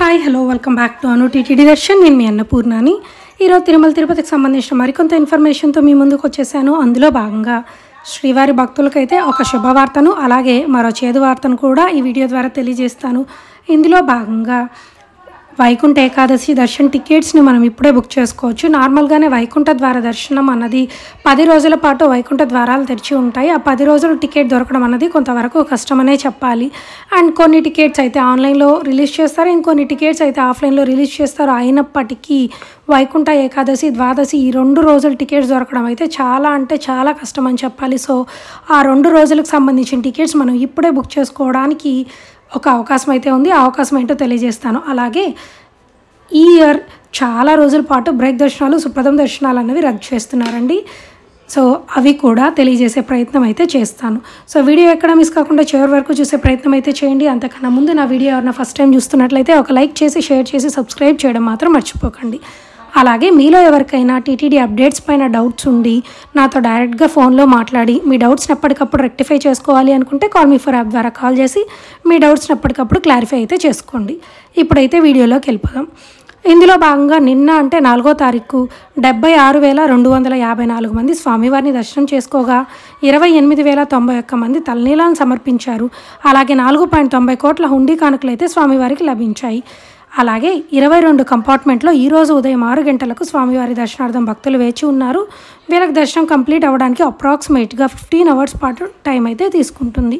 hi hello welcome back to Anu TTD Darshan నేను మీ అన్నపూర్ణాని ఈరోజు తిరుమల తిరుపతికి సంబంధించిన మరికొంత ఇన్ఫర్మేషన్తో మీ ముందుకు వచ్చేసాను అందులో భాగంగా శ్రీవారి భక్తులకైతే ఒక శుభవార్తను అలాగే మరో చేదు వార్తను కూడా ఈ వీడియో ద్వారా తెలియజేస్తాను ఇందులో భాగంగా వైకుంఠ ఏకాదశి దర్శన్ టికెట్స్ని మనం ఇప్పుడే బుక్ చేసుకోవచ్చు నార్మల్గానే వైకుంఠ ద్వార దర్శనం అన్నది పది రోజుల పాటు వైకుంఠ ద్వారాలు తెరిచి ఉంటాయి ఆ పది రోజులు టికెట్ దొరకడం అన్నది కొంతవరకు కష్టమనే చెప్పాలి అండ్ కొన్ని టికెట్స్ అయితే ఆన్లైన్లో రిలీజ్ చేస్తారు ఇంకొన్ని టికెట్స్ అయితే ఆఫ్లైన్లో రిలీజ్ చేస్తారు అయినప్పటికీ వైకుంఠ ఏకాదశి ద్వాదశి ఈ రెండు రోజుల టికెట్స్ దొరకడం అయితే చాలా అంటే చాలా కష్టం అని చెప్పాలి సో ఆ రెండు రోజులకు సంబంధించిన టికెట్స్ మనం ఇప్పుడే బుక్ చేసుకోవడానికి ఒక అవకాశం అయితే ఉంది ఆ అవకాశం ఏంటో తెలియజేస్తాను అలాగే ఈ ఇయర్ చాలా రోజుల పాటు బ్రేక్ దర్శనాలు సుప్రథమ దర్శనాలు అనేవి రద్దు చేస్తున్నారండి సో అవి కూడా తెలియజేసే ప్రయత్నం అయితే చేస్తాను సో వీడియో ఎక్కడ మిస్ కాకుండా చివరి వరకు చూసే ప్రయత్నం అయితే చేయండి అంతకన్నా ముందు నా వీడియో ఎవరైనా ఫస్ట్ టైం చూస్తున్నట్లయితే ఒక లైక్ చేసి షేర్ చేసి సబ్స్క్రైబ్ చేయడం మాత్రం మర్చిపోకండి అలాగే మీలో ఎవరికైనా టీటీడీ అప్డేట్స్ పైన డౌట్స్ ఉండి నాతో డైరెక్ట్గా ఫోన్లో మాట్లాడి మీ డౌట్స్ని ఎప్పటికప్పుడు రెక్టిఫై చేసుకోవాలి అనుకుంటే కాల్ మీ ఫర్ యాప్ ద్వారా కాల్ చేసి మీ డౌట్స్ని ఎప్పటికప్పుడు క్లారిఫై అయితే చేసుకోండి ఇప్పుడైతే వీడియోలోకి వెళ్ళిపోదాం ఇందులో భాగంగా నిన్న అంటే నాలుగో తారీఖు డెబ్బై ఆరు వేల రెండు వందల యాభై నాలుగు మంది స్వామివారిని దర్శనం చేసుకోగా ఇరవై ఎనిమిది వేల తొంభై ఒక్క మంది తలనీలాలను సమర్పించారు అలాగే నాలుగు పాయింట్ తొంభై కోట్ల హుండీ కానుకలు అయితే స్వామివారికి లభించాయి అలాగే ఇరవై రెండు కంపార్ట్మెంట్లో ఈరోజు ఉదయం ఆరు గంటలకు స్వామివారి దర్శనార్థం భక్తులు వేచి ఉన్నారు వీళ్ళకి దర్శనం కంప్లీట్ అవ్వడానికి అప్రాక్సిమేట్గా ఫిఫ్టీన్ అవర్స్ పాటు టైం అయితే తీసుకుంటుంది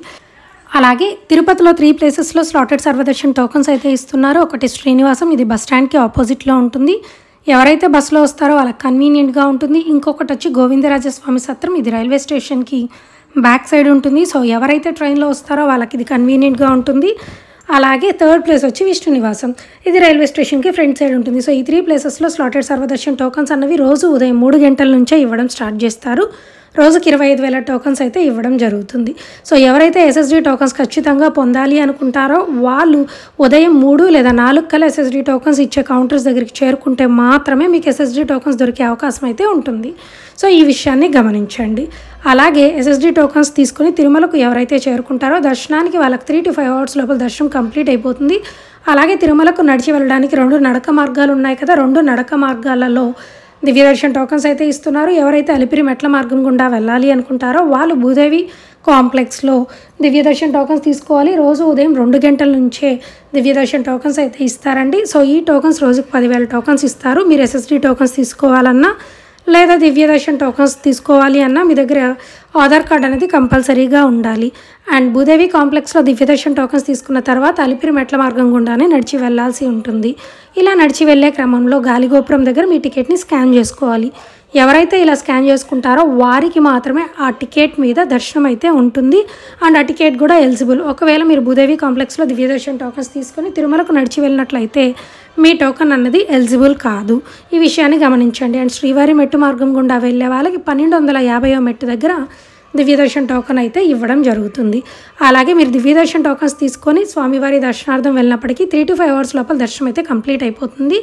అలాగే తిరుపతిలో త్రీ ప్లేసెస్లో స్లాటెడ్ సర్వదర్శన్ టోకెన్స్ అయితే ఇస్తున్నారు ఒకటి శ్రీనివాసం ఇది బస్ స్టాండ్కి ఆపోజిట్లో ఉంటుంది ఎవరైతే బస్సులో వస్తారో వాళ్ళకి కన్వీనియంట్గా ఉంటుంది ఇంకొకటి వచ్చి గోవిందరాజస్వామి సత్రం ఇది రైల్వే స్టేషన్కి బ్యాక్ సైడ్ ఉంటుంది సో ఎవరైతే ట్రైన్లో వస్తారో వాళ్ళకి ఇది కన్వీనియంట్గా ఉంటుంది అలాగే థర్డ్ ప్లేస్ వచ్చి విష్ణు నివాసం ఇది రైల్వే స్టేషన్కి ఫ్రంట్ సైడ్ ఉంటుంది సో ఈ త్రీ ప్లేసెస్లో స్లాటెడ్ సర్వదర్శన్ టోకన్స్ అన్నవి రోజు ఉదయం మూడు గంటల నుంచే ఇవ్వడం స్టార్ట్ చేస్తారు రోజుకి ఇరవై ఐదు వేల టోకన్స్ అయితే ఇవ్వడం జరుగుతుంది సో ఎవరైతే ఎస్ఎస్డి టోకన్స్ ఖచ్చితంగా పొందాలి అనుకుంటారో వాళ్ళు ఉదయం మూడు లేదా నాలుగు కల ఎస్ఎస్డి టోకన్స్ ఇచ్చే కౌంటర్స్ దగ్గరికి చేరుకుంటే మాత్రమే మీకు ఎస్ఎస్డి టోకన్స్ దొరికే అవకాశం అయితే ఉంటుంది సో ఈ విషయాన్ని గమనించండి అలాగే ఎస్ఎస్డి టోకన్స్ తీసుకొని తిరుమలకు ఎవరైతే చేరుకుంటారో దర్శనానికి వాళ్ళకి త్రీ టు ఫైవ్ అవర్స్ లోపల దర్శనం కంప్లీట్ అయిపోతుంది అలాగే తిరుమలకు నడిచి వెళ్ళడానికి రెండు నడక మార్గాలు ఉన్నాయి కదా రెండు నడక మార్గాలలో దివ్య దర్శన్ టోకన్స్ అయితే ఇస్తున్నారు ఎవరైతే అలిపిరి మెట్ల మార్గం గుండా వెళ్ళాలి అనుకుంటారో వాళ్ళు భూదేవి కాంప్లెక్స్లో దివ్య దర్శన్ టోకన్స్ తీసుకోవాలి రోజు ఉదయం రెండు గంటల నుంచే దివ్య దర్శన్ టోకన్స్ అయితే ఇస్తారండి సో ఈ టోకన్స్ రోజుకు పదివేల టోకన్స్ ఇస్తారు మీరు ఎస్ఎస్డి టోకన్స్ తీసుకోవాలన్నా లేదా దివ్యదర్శన్ టోకన్స్ తీసుకోవాలి అన్నా మీ దగ్గర ఆధార్ కార్డ్ అనేది కంపల్సరీగా ఉండాలి అండ్ భూదేవి కాంప్లెక్స్లో దివ్యదర్శన్ టోకన్స్ తీసుకున్న తర్వాత అలిపిరి మెట్ల మార్గం గుండానే నడిచి వెళ్లాల్సి ఉంటుంది ఇలా నడిచి వెళ్లే క్రమంలో గాలిగోపురం దగ్గర మీ టికెట్ని స్కాన్ చేసుకోవాలి ఎవరైతే ఇలా స్కాన్ చేసుకుంటారో వారికి మాత్రమే ఆ టికెట్ మీద దర్శనం అయితే ఉంటుంది అండ్ ఆ టికెట్ కూడా ఎలిజిబుల్ ఒకవేళ మీరు భూదేవి కాంప్లెక్స్లో దివ్యదర్శన్ టోకన్స్ తీసుకొని తిరుమలకు నడిచి వెళ్ళినట్లయితే మీ టోకన్ అన్నది ఎలిజిబుల్ కాదు ఈ విషయాన్ని గమనించండి అండ్ శ్రీవారి మెట్టు మార్గం గుండా వెళ్ళే వాళ్ళకి పన్నెండు వందల యాభైవ మెట్టు దగ్గర దివ్యదర్శన్ టోకన్ అయితే ఇవ్వడం జరుగుతుంది అలాగే మీరు దివ్యదర్శన్ టోకన్స్ తీసుకొని స్వామివారి దర్శనార్థం వెళ్ళినప్పటికీ త్రీ టు ఫైవ్ అవర్స్ లోపల దర్శనం అయితే కంప్లీట్ అయిపోతుంది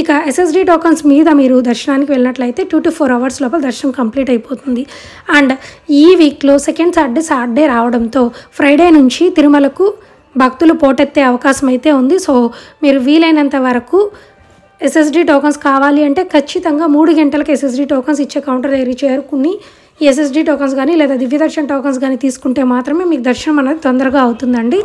ఇక ఎస్ఎస్డి టోకన్స్ మీద మీరు దర్శనానికి వెళ్ళినట్లయితే టూ టు ఫోర్ అవర్స్ లోపల దర్శనం కంప్లీట్ అయిపోతుంది అండ్ ఈ వీక్లో సెకండ్ సాటర్డే సాటర్డే రావడంతో ఫ్రైడే నుంచి తిరుమలకు భక్తులు పోటెత్తే అవకాశం అయితే ఉంది సో మీరు వీలైనంత వరకు ఎస్ఎస్డి టోకన్స్ కావాలి అంటే ఖచ్చితంగా మూడు గంటలకు ఎస్ఎస్డి టోకన్స్ ఇచ్చే కౌంటర్ దగ్గర చేరుకుని ఎస్ఎస్డి టోకన్స్ కానీ లేదా దివ్య దర్శన టోకన్స్ కానీ తీసుకుంటే మాత్రమే మీకు దర్శనం అనేది తొందరగా అవుతుందండి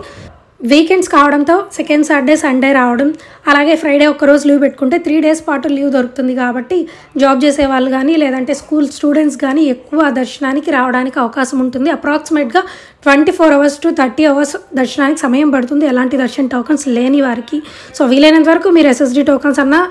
వీకెండ్స్ కావడంతో సెకండ్ సాటర్డే సండే రావడం అలాగే ఫ్రైడే ఒక్కరోజు లీవ్ పెట్టుకుంటే త్రీ డేస్ పాటు లీవ్ దొరుకుతుంది కాబట్టి జాబ్ చేసే వాళ్ళు కానీ లేదంటే స్కూల్ స్టూడెంట్స్ కానీ ఎక్కువ దర్శనానికి రావడానికి అవకాశం ఉంటుంది అప్రాక్సిమేట్గా twenty four hours to thirty hours దర్శనానికి సమయం పడుతుంది ఎలాంటి దర్శన టోకన్స్ లేని వారికి సో వీలైనంత వరకు మీరు ఎస్ఎస్డి టోకన్స్ అన్నా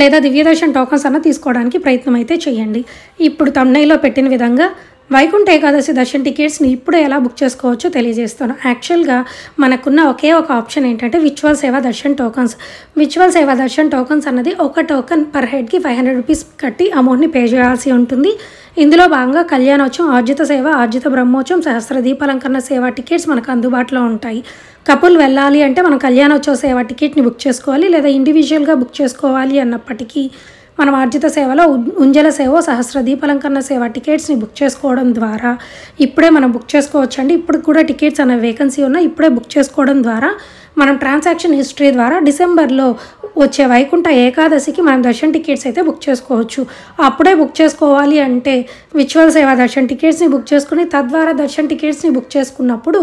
లేదా దివ్యదర్శన్ టోకన్స్ అన్న తీసుకోవడానికి ప్రయత్నం అయితే చేయండి ఇప్పుడు తమిళలో పెట్టిన విధంగా వైకుంఠ ఏకాదశి దర్శన్ టికెట్స్ని ఇప్పుడు ఎలా బుక్ చేసుకోవచ్చో తెలియజేస్తాను యాక్చువల్గా మనకున్న ఒకే ఒక ఆప్షన్ ఏంటంటే విచువల్ సేవా దర్శన్ టోకన్స్ విచువల్ సేవా దర్శన్ టోకన్స్ అన్నది ఒక టోకన్ పర్ హెడ్కి ఫైవ్ హండ్రెడ్ రూపీస్ కట్టి అమౌంట్ని పే చేయాల్సి ఉంటుంది ఇందులో భాగంగా కళ్యాణోత్సవం ఆర్జిత సేవ ఆర్జిత బ్రహ్మోత్సవం సహస్ర దీపాలంకరణ సేవ టికెట్స్ మనకు అందుబాటులో ఉంటాయి కపుల్ వెళ్ళాలి అంటే మనం కళ్యాణోత్సవ సేవ టికెట్ని బుక్ చేసుకోవాలి లేదా ఇండివిజువల్గా బుక్ చేసుకోవాలి అన్నప్పటికీ మనం ఆర్జిత సేవలో ఉంజల సేవ సహస్ర దీపాలంకరణ సేవ టికెట్స్ని బుక్ చేసుకోవడం ద్వారా ఇప్పుడే మనం బుక్ చేసుకోవచ్చు అండి ఇప్పుడు కూడా టికెట్స్ అనే వేకెన్సీ ఉన్నా ఇప్పుడే బుక్ చేసుకోవడం ద్వారా మనం ట్రాన్సాక్షన్ హిస్టరీ ద్వారా డిసెంబర్లో వచ్చే వైకుంఠ ఏకాదశికి మనం దర్శన టికెట్స్ అయితే బుక్ చేసుకోవచ్చు అప్పుడే బుక్ చేసుకోవాలి అంటే విచువల్ సేవ దర్శన్ టికెట్స్ని బుక్ చేసుకుని తద్వారా దర్శన్ టికెట్స్ని బుక్ చేసుకున్నప్పుడు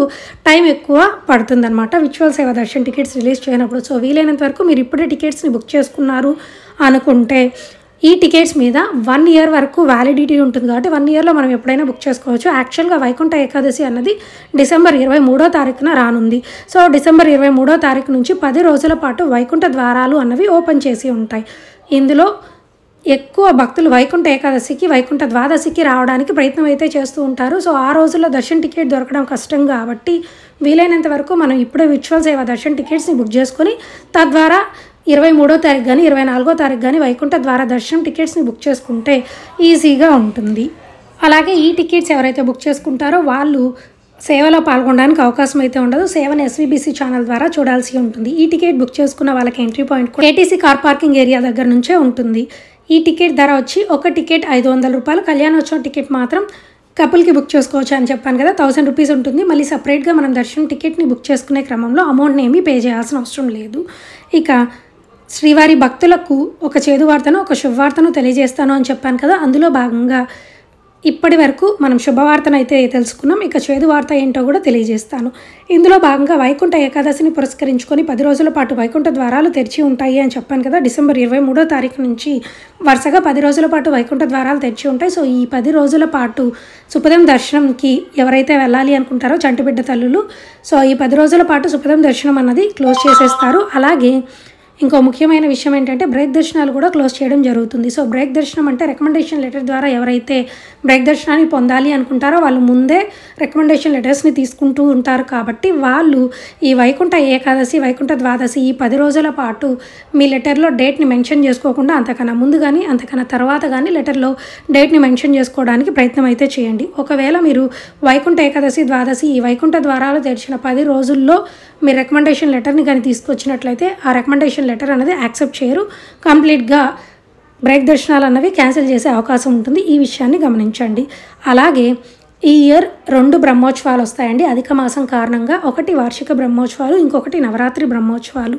టైం ఎక్కువ పడుతుందన్నమాట విచువల్ సేవ దర్శన్ టికెట్స్ రిలీజ్ చేయనప్పుడు సో వీలైనంత వరకు మీరు ఇప్పుడే టికెట్స్ని బుక్ చేసుకున్నారు అనుకుంటే ఈ టికెట్స్ మీద వన్ ఇయర్ వరకు వ్యాలిడిటీ ఉంటుంది కాబట్టి వన్ ఇయర్లో మనం ఎప్పుడైనా బుక్ చేసుకోవచ్చు యాక్చువల్గా వైకుంఠ ఏకాదశి అన్నది డిసెంబర్ ఇరవై మూడో తారీఖున రానుంది సో డిసెంబర్ ఇరవై మూడో తారీఖు నుంచి పది రోజుల పాటు వైకుంఠ ద్వారాలు అన్నవి ఓపెన్ చేసి ఉంటాయి ఇందులో ఎక్కువ భక్తులు వైకుంఠ ఏకాదశికి వైకుంఠ ద్వాదశికి రావడానికి ప్రయత్నం అయితే చేస్తూ ఉంటారు సో ఆ రోజుల్లో దర్శన టికెట్ దొరకడం కష్టం కాబట్టి వీలైనంత వరకు మనం ఇప్పుడే విచువల్ సేవ దర్శన టికెట్స్ని బుక్ చేసుకొని తద్వారా ఇరవై మూడో తారీఖు కానీ ఇరవై నాలుగో తారీఖు కానీ వైకుంఠ ద్వారా దర్శనం టికెట్స్ని బుక్ చేసుకుంటే ఈజీగా ఉంటుంది అలాగే ఈ టికెట్స్ ఎవరైతే బుక్ చేసుకుంటారో వాళ్ళు సేవలో పాల్గొనడానికి అవకాశం అయితే ఉండదు సేవను ఎస్వీబీసీ ఛానల్ ద్వారా చూడాల్సి ఉంటుంది ఈ టికెట్ బుక్ చేసుకున్న వాళ్ళకి entry point ATC car parking area దగ్గర నుంచే ఉంటుంది ఈ టికెట్ ధర వచ్చి ఒక టికెట్ ఐదు వందల రూపాయలు కళ్యాణోత్సవం టికెట్ మాత్రం కపుల్కి బుక్ చేసుకోవచ్చు అని చెప్పాను కదా థౌసండ్ రూపీస్ ఉంటుంది మళ్ళీ సపరేట్గా మనం దర్శనం టికెట్ని బుక్ చేసుకునే క్రమంలో అమౌంట్ని ఏమీ పే చేయాల్సిన అవసరం లేదు ఇక శ్రీవారి భక్తులకు ఒక చేదు వార్తను ఒక శుభవార్తను తెలియజేస్తాను అని చెప్పాను కదా అందులో భాగంగా ఇప్పటి వరకు మనం శుభవార్తను అయితే తెలుసుకున్నాం ఇక చేదు వార్త ఏంటో కూడా తెలియజేస్తాను ఇందులో భాగంగా వైకుంఠ ఏకాదశిని పురస్కరించుకొని పది రోజుల పాటు వైకుంఠ ద్వారాలు తెరిచి ఉంటాయి అని చెప్పాను కదా డిసెంబర్ ఇరవై మూడో తారీఖు నుంచి వరుసగా పది రోజుల పాటు వైకుంఠ ద్వారాలు తెరిచి ఉంటాయి సో ఈ పది రోజుల పాటు సుపదం దర్శనంకి ఎవరైతే వెళ్ళాలి అనుకుంటారో చంటిబిడ్డ తల్లులు సో ఈ పది రోజుల పాటు సుపదం దర్శనం అన్నది క్లోజ్ చేసేస్తారు అలాగే ఇంకో ముఖ్యమైన విషయం ఏంటంటే బ్రేక్ దర్శనాలు కూడా క్లోజ్ చేయడం జరుగుతుంది సో బ్రేక్ దర్శనం అంటే రికమెండేషన్ లెటర్ ద్వారా ఎవరైతే బ్రేక్ దర్శనాన్ని పొందాలి అనుకుంటారో వాళ్ళు ముందే రికమెండేషన్ లెటర్స్ని తీసుకుంటూ ఉంటారు కాబట్టి వాళ్ళు ఈ వైకుంఠ ఏకాదశి వైకుంఠ ద్వాదశి ఈ పది రోజుల పాటు మీ లెటర్లో డేట్ని మెన్షన్ చేసుకోకుండా అంతకన్నా ముందు కానీ అంతకన్నా తర్వాత కానీ లెటర్లో డేట్ని మెన్షన్ చేసుకోవడానికి ప్రయత్నం అయితే చేయండి ఒకవేళ మీరు వైకుంఠ ఏకాదశి ద్వాదశి ఈ వైకుంఠ ద్వారాలు తెరిచిన పది రోజుల్లో మీ రికమెండేషన్ లెటర్ని కానీ తీసుకొచ్చినట్లయితే ఆ రికమెండేషన్ లెటర్ అనేది యాక్సెప్ట్ చేయరు కంప్లీట్గా బ్రేక్ దర్శనాలు అన్నవి క్యాన్సిల్ చేసే అవకాశం ఉంటుంది ఈ విషయాన్ని గమనించండి అలాగే ఈ ఇయర్ రెండు బ్రహ్మోత్సవాలు వస్తాయండి అధిక మాసం కారణంగా ఒకటి వార్షిక బ్రహ్మోత్సవాలు ఇంకొకటి నవరాత్రి బ్రహ్మోత్సవాలు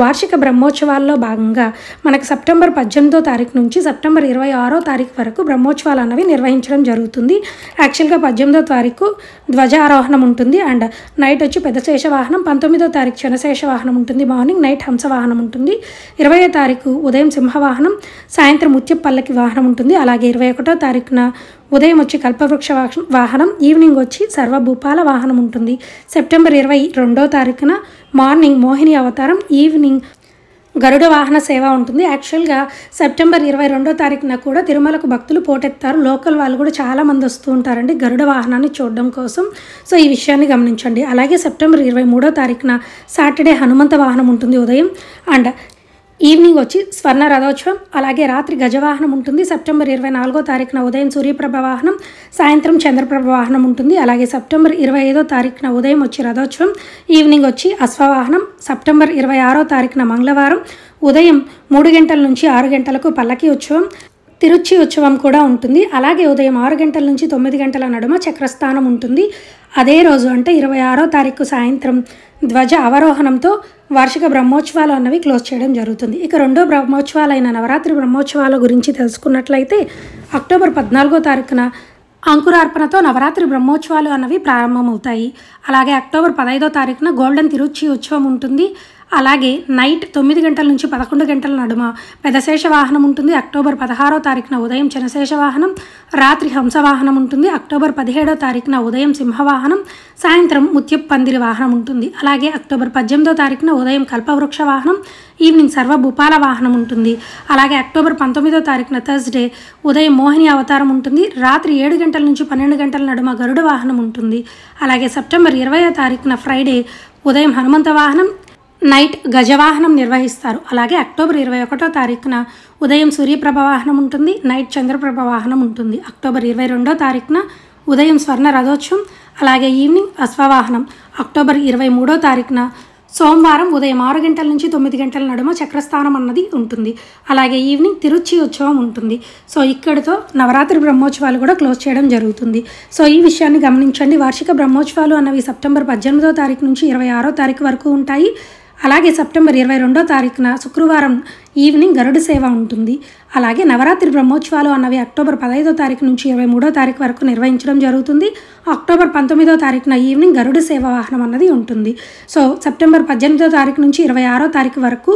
వార్షిక బ్రహ్మోత్సవాల్లో భాగంగా మనకు సెప్టెంబర్ పద్దెనిమిదో తారీఖు నుంచి సెప్టెంబర్ ఇరవై ఆరో తారీఖు వరకు బ్రహ్మోత్సవాలు అన్నవి నిర్వహించడం జరుగుతుంది యాక్చువల్గా పద్దెనిమిదో తారీఖు ధ్వజారోహణం ఉంటుంది అండ్ నైట్ వచ్చి పెద్ద శేష వాహనం పంతొమ్మిదో తారీఖు చిన్నశేష వాహనం ఉంటుంది మార్నింగ్ నైట్ హంస వాహనం ఉంటుంది ఇరవై తారీఖు ఉదయం సింహవాహనం సాయంత్రం ముత్యపల్లకి వాహనం ఉంటుంది అలాగే ఇరవై ఒకటో తారీఖున ఉదయం వచ్చి కల్పవృక్ష వాహనం ఈవినింగ్ వచ్చి సర్వభూపాల వాహనం ఉంటుంది సెప్టెంబర్ ఇరవై రెండో తారీఖున మార్నింగ్ మోహిని అవతారం ఈవినింగ్ గరుడ వాహన సేవ ఉంటుంది యాక్చువల్గా సెప్టెంబర్ ఇరవై రెండో తారీఖున కూడా తిరుమలకు భక్తులు పోటెత్తారు లోకల్ వాళ్ళు కూడా చాలామంది వస్తూ ఉంటారండి గరుడ వాహనాన్ని చూడడం కోసం సో ఈ విషయాన్ని గమనించండి అలాగే సెప్టెంబర్ ఇరవై మూడో తారీఖున సాటర్డే హనుమంత వాహనం ఉంటుంది ఉదయం అండ్ ఈవినింగ్ వచ్చి స్వర్ణ రథోత్సవం అలాగే రాత్రి గజవాహనం ఉంటుంది సెప్టెంబర్ ఇరవై నాలుగో తారీఖున ఉదయం సూర్యప్రభ వాహనం సాయంత్రం చంద్రప్రభ వాహనం ఉంటుంది అలాగే సెప్టెంబర్ ఇరవై ఐదో తారీఖున ఉదయం వచ్చి రథోత్సవం ఈవినింగ్ వచ్చి అశ్వవాహనం సెప్టెంబర్ ఇరవై ఆరో తారీఖున మంగళవారం ఉదయం మూడు గంటల నుంచి ఆరు గంటలకు పల్లకి ఉత్సవం తిరుచి ఉత్సవం కూడా ఉంటుంది అలాగే ఉదయం ఆరు గంటల నుంచి తొమ్మిది గంటల నడుమ చక్రస్థానం ఉంటుంది అదే రోజు అంటే ఇరవై ఆరో తారీఖు సాయంత్రం ధ్వజ అవరోహణంతో వార్షిక బ్రహ్మోత్సవాలు అన్నవి క్లోజ్ చేయడం జరుగుతుంది ఇక రెండో బ్రహ్మోత్సవాలైన నవరాత్రి బ్రహ్మోత్సవాల గురించి తెలుసుకున్నట్లయితే అక్టోబర్ పద్నాలుగో తారీఖున అంకురార్పణతో నవరాత్రి బ్రహ్మోత్సవాలు అన్నవి ప్రారంభమవుతాయి అలాగే అక్టోబర్ పదహైదో తారీఖున గోల్డెన్ తిరుచి ఉత్సవం ఉంటుంది అలాగే నైట్ తొమ్మిది గంటల నుంచి పదకొండు గంటల నడుమ పెదశేష వాహనం ఉంటుంది అక్టోబర్ పదహారో తారీఖున ఉదయం చినశేష వాహనం రాత్రి హంసవాహనం ఉంటుంది అక్టోబర్ పదిహేడో తారీఖున ఉదయం సింహవాహనం సాయంత్రం ముత్యపు పందిరి వాహనం ఉంటుంది అలాగే అక్టోబర్ పద్దెనిమిదో తారీఖున ఉదయం కల్పవృక్ష వాహనం ఈవినింగ్ సర్వ భూపాల వాహనం ఉంటుంది అలాగే అక్టోబర్ పంతొమ్మిదో తారీఖున థర్స్డే ఉదయం మోహిని అవతారం ఉంటుంది రాత్రి ఏడు గంటల నుంచి పన్నెండు గంటల నడుమ గరుడ వాహనం ఉంటుంది అలాగే సెప్టెంబర్ ఇరవయో తారీఖున ఫ్రైడే ఉదయం హనుమంత వాహనం నైట్ గజవాహనం నిర్వహిస్తారు అలాగే అక్టోబర్ ఇరవై ఒకటో తారీఖున ఉదయం సూర్యప్రభ వాహనం ఉంటుంది నైట్ చంద్రప్రభ వాహనం ఉంటుంది అక్టోబర్ ఇరవై రెండో తారీఖున ఉదయం స్వర్ణ రథోత్సవం అలాగే ఈవినింగ్ అశ్వవాహనం అక్టోబర్ ఇరవై మూడో తారీఖున సోమవారం ఉదయం ఆరు గంటల నుంచి తొమ్మిది గంటల నడుమ చక్రస్థానం అన్నది ఉంటుంది అలాగే ఈవినింగ్ తిరుచి ఉత్సవం ఉంటుంది సో ఇక్కడితో నవరాత్రి బ్రహ్మోత్సవాలు కూడా క్లోజ్ చేయడం జరుగుతుంది సో ఈ విషయాన్ని గమనించండి వార్షిక బ్రహ్మోత్సవాలు అన్నవి సెప్టెంబర్ పద్దెనిమిదో తారీఖు నుంచి ఇరవై ఆరో తారీఖు వరకు ఉంటాయి అలాగే సెప్టెంబర్ ఇరవై రెండో తారీఖున శుక్రవారం ఈవినింగ్ గరుడ సేవ ఉంటుంది అలాగే నవరాత్రి బ్రహ్మోత్సవాలు అన్నవి అక్టోబర్ పదహైదో తారీఖు నుంచి ఇరవై మూడో తారీఖు వరకు నిర్వహించడం జరుగుతుంది అక్టోబర్ పంతొమ్మిదో తారీఖున ఈవినింగ్ గరుడ సేవ వాహనం అన్నది ఉంటుంది సో సెప్టెంబర్ పద్దెనిమిదో తారీఖు నుంచి ఇరవై ఆరో తారీఖు వరకు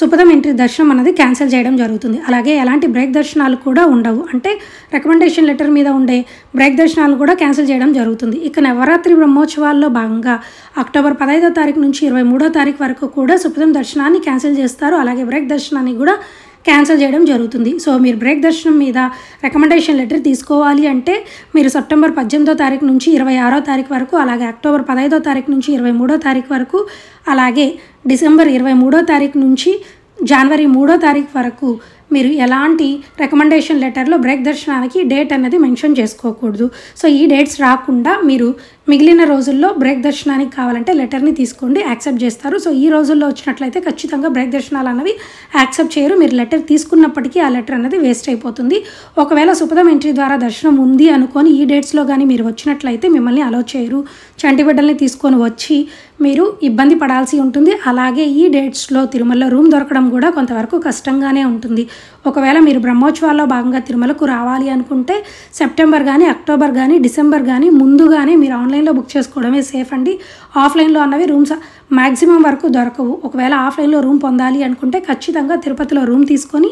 సుపదం ఎంట్రీ దర్శనం అన్నది క్యాన్సిల్ చేయడం జరుగుతుంది అలాగే ఎలాంటి బ్రేక్ దర్శనాలు కూడా ఉండవు అంటే రికమెండేషన్ లెటర్ మీద ఉండే బ్రేక్ దర్శనాలు కూడా క్యాన్సిల్ చేయడం జరుగుతుంది ఇక నవరాత్రి బ్రహ్మోత్సవాల్లో భాగంగా అక్టోబర్ పదహైదో తారీఖు నుంచి ఇరవై మూడో తారీఖు వరకు కూడా సుపదం దర్శనాన్ని క్యాన్సిల్ చేస్తారు అలాగే బ్రేక్ దర్శనం దర్శనాన్ని కూడా క్యాన్సిల్ చేయడం జరుగుతుంది సో మీరు బ్రేక్ దర్శనం మీద రికమెండేషన్ లెటర్ తీసుకోవాలి అంటే మీరు సెప్టెంబర్ పద్దెనిమిదో తారీఖు నుంచి ఇరవై ఆరో తారీఖు వరకు అలాగే అక్టోబర్ పదహైదో తారీఖు నుంచి ఇరవై మూడో తారీఖు వరకు అలాగే డిసెంబర్ ఇరవై మూడో తారీఖు నుంచి జనవరి మూడో తారీఖు వరకు మీరు ఎలాంటి రికమెండేషన్ లెటర్లో బ్రేక్ దర్శనానికి డేట్ అనేది మెన్షన్ చేసుకోకూడదు సో ఈ డేట్స్ రాకుండా మీరు మిగిలిన రోజుల్లో బ్రేక్ దర్శనానికి కావాలంటే లెటర్ని తీసుకోండి యాక్సెప్ట్ చేస్తారు సో ఈ రోజుల్లో వచ్చినట్లయితే ఖచ్చితంగా బ్రేక్ దర్శనాలు అనేవి యాక్సెప్ట్ చేయరు మీరు లెటర్ తీసుకున్నప్పటికీ ఆ లెటర్ అనేది వేస్ట్ అయిపోతుంది ఒకవేళ సుపదం ఎంట్రీ ద్వారా దర్శనం ఉంది అనుకొని ఈ డేట్స్లో కానీ మీరు వచ్చినట్లయితే మిమ్మల్ని అలో చేయరు చంటి బిడ్డల్ని తీసుకొని వచ్చి మీరు ఇబ్బంది పడాల్సి ఉంటుంది అలాగే ఈ డేట్స్లో తిరుమలలో రూమ్ దొరకడం కూడా కొంతవరకు కష్టంగానే ఉంటుంది ఒకవేళ మీరు బ్రహ్మోత్సవాల్లో భాగంగా తిరుమలకు రావాలి అనుకుంటే సెప్టెంబర్ కానీ అక్టోబర్ కానీ డిసెంబర్ కానీ ముందుగానే మీరు ఆన్లైన్లో బుక్ చేసుకోవడమే సేఫ్ అండి ఆఫ్లైన్లో అన్నవి రూమ్స్ మ్యాక్సిమం వరకు దొరకవు ఒకవేళ ఆఫ్లైన్లో రూమ్ పొందాలి అనుకుంటే ఖచ్చితంగా తిరుపతిలో రూమ్ తీసుకొని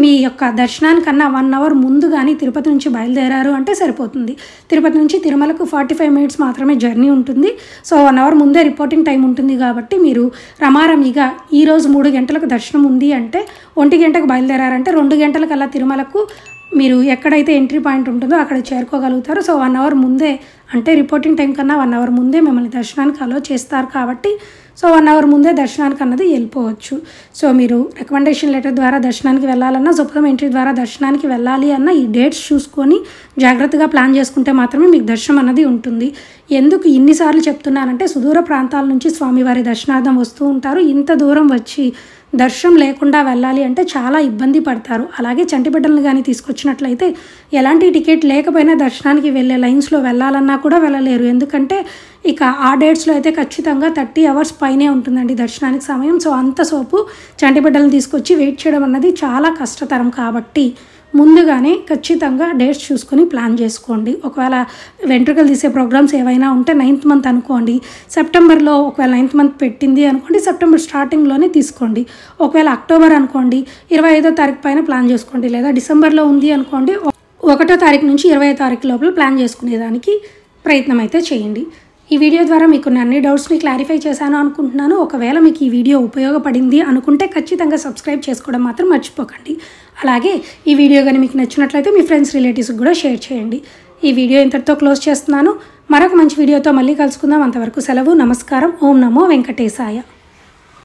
మీ యొక్క దర్శనానికన్నా వన్ అవర్ ముందు కానీ తిరుపతి నుంచి బయలుదేరారు అంటే సరిపోతుంది తిరుపతి నుంచి తిరుమలకు ఫార్టీ ఫైవ్ మినిట్స్ మాత్రమే జర్నీ ఉంటుంది సో వన్ అవర్ ముందే రిపోర్టింగ్ టైం ఉంటుంది కాబట్టి మీరు రమారమిగా ఈరోజు మూడు గంటలకు దర్శనం ఉంది అంటే ఒంటి గంటకు బయలుదేరారంటే రెండు గంటలకల్లా తిరుమలకు మీరు ఎక్కడైతే ఎంట్రీ పాయింట్ ఉంటుందో అక్కడ చేరుకోగలుగుతారు సో వన్ అవర్ ముందే అంటే రిపోర్టింగ్ టైం కన్నా వన్ అవర్ ముందే మిమ్మల్ని దర్శనానికి అలో చేస్తారు కాబట్టి సో వన్ అవర్ ముందే దర్శనానికి అన్నది వెళ్ళిపోవచ్చు సో మీరు రికమెండేషన్ లెటర్ ద్వారా దర్శనానికి వెళ్ళాలన్నా సుప్రం ఎంట్రీ ద్వారా దర్శనానికి వెళ్ళాలి అన్న ఈ డేట్స్ చూసుకొని జాగ్రత్తగా ప్లాన్ చేసుకుంటే మాత్రమే మీకు దర్శనం అన్నది ఉంటుంది ఎందుకు ఇన్నిసార్లు చెప్తున్నానంటే సుదూర ప్రాంతాల నుంచి స్వామివారి దర్శనార్థం వస్తూ ఉంటారు ఇంత దూరం వచ్చి దర్శనం లేకుండా వెళ్ళాలి అంటే చాలా ఇబ్బంది పడతారు అలాగే చంటిబిడ్డలను కానీ తీసుకొచ్చినట్లయితే ఎలాంటి టికెట్ లేకపోయినా దర్శనానికి వెళ్ళే లైన్స్లో వెళ్ళాలన్నా కూడా వెళ్ళలేరు ఎందుకంటే ఇక ఆ డేట్స్లో అయితే ఖచ్చితంగా థర్టీ అవర్స్ పైనే ఉంటుందండి దర్శనానికి సమయం సో అంతసోపు సోపు చంటిబిడ్డలను తీసుకొచ్చి వెయిట్ చేయడం అన్నది చాలా కష్టతరం కాబట్టి ముందుగానే ఖచ్చితంగా డేట్స్ చూసుకొని ప్లాన్ చేసుకోండి ఒకవేళ వెంట్రుకలు తీసే ప్రోగ్రామ్స్ ఏవైనా ఉంటే నైన్త్ మంత్ అనుకోండి సెప్టెంబర్లో ఒకవేళ నైన్త్ మంత్ పెట్టింది అనుకోండి సెప్టెంబర్ స్టార్టింగ్లోనే తీసుకోండి ఒకవేళ అక్టోబర్ అనుకోండి ఇరవై ఐదో తారీఖు పైన ప్లాన్ చేసుకోండి లేదా డిసెంబర్లో ఉంది అనుకోండి ఒకటో తారీఖు నుంచి ఇరవై తారీఖు లోపల ప్లాన్ చేసుకునేదానికి ప్రయత్నం అయితే చేయండి ఈ వీడియో ద్వారా మీకు అన్ని డౌట్స్ని క్లారిఫై చేశాను అనుకుంటున్నాను ఒకవేళ మీకు ఈ వీడియో ఉపయోగపడింది అనుకుంటే ఖచ్చితంగా సబ్స్క్రైబ్ చేసుకోవడం మాత్రం మర్చిపోకండి అలాగే ఈ వీడియో కానీ మీకు నచ్చినట్లయితే మీ ఫ్రెండ్స్ రిలేటివ్స్కి కూడా షేర్ చేయండి ఈ వీడియో ఇంతటితో క్లోజ్ చేస్తున్నాను మరొక మంచి వీడియోతో మళ్ళీ కలుసుకుందాం అంతవరకు సెలవు నమస్కారం ఓం నమో వెంకటేశాయ